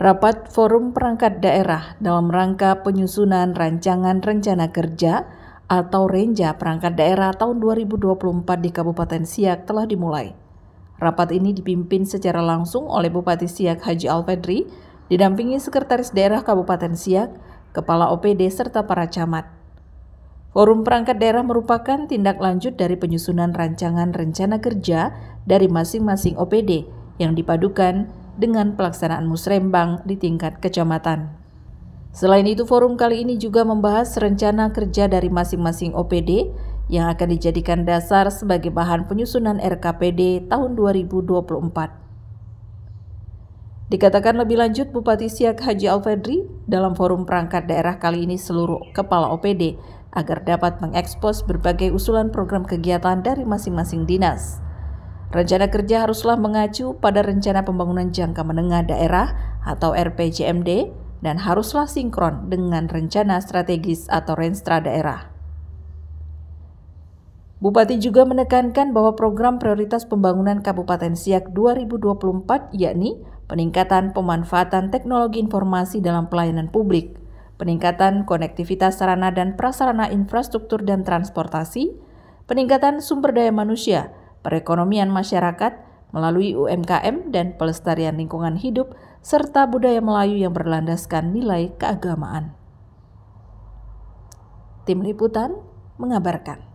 Rapat Forum Perangkat Daerah dalam rangka penyusunan Rancangan Rencana Kerja atau Renja Perangkat Daerah tahun 2024 di Kabupaten Siak telah dimulai. Rapat ini dipimpin secara langsung oleh Bupati Siak Haji Alfedri, didampingi Sekretaris Daerah Kabupaten Siak, Kepala OPD, serta para camat. Forum perangkat daerah merupakan tindak lanjut dari penyusunan rancangan rencana kerja dari masing-masing OPD yang dipadukan dengan pelaksanaan musrembang di tingkat kecamatan. Selain itu, forum kali ini juga membahas rencana kerja dari masing-masing OPD yang akan dijadikan dasar sebagai bahan penyusunan RKPD tahun 2024. Dikatakan lebih lanjut Bupati Siak Haji Alfedri dalam forum perangkat daerah kali ini seluruh kepala OPD agar dapat mengekspos berbagai usulan program kegiatan dari masing-masing dinas. Rencana kerja haruslah mengacu pada rencana pembangunan jangka menengah daerah atau RPJMD dan haruslah sinkron dengan rencana strategis atau renstra daerah. Bupati juga menekankan bahwa program prioritas pembangunan Kabupaten Siak 2024 yakni peningkatan pemanfaatan teknologi informasi dalam pelayanan publik, peningkatan konektivitas sarana dan prasarana infrastruktur dan transportasi, peningkatan sumber daya manusia, perekonomian masyarakat melalui UMKM dan pelestarian lingkungan hidup serta budaya Melayu yang berlandaskan nilai keagamaan. Tim Liputan mengabarkan.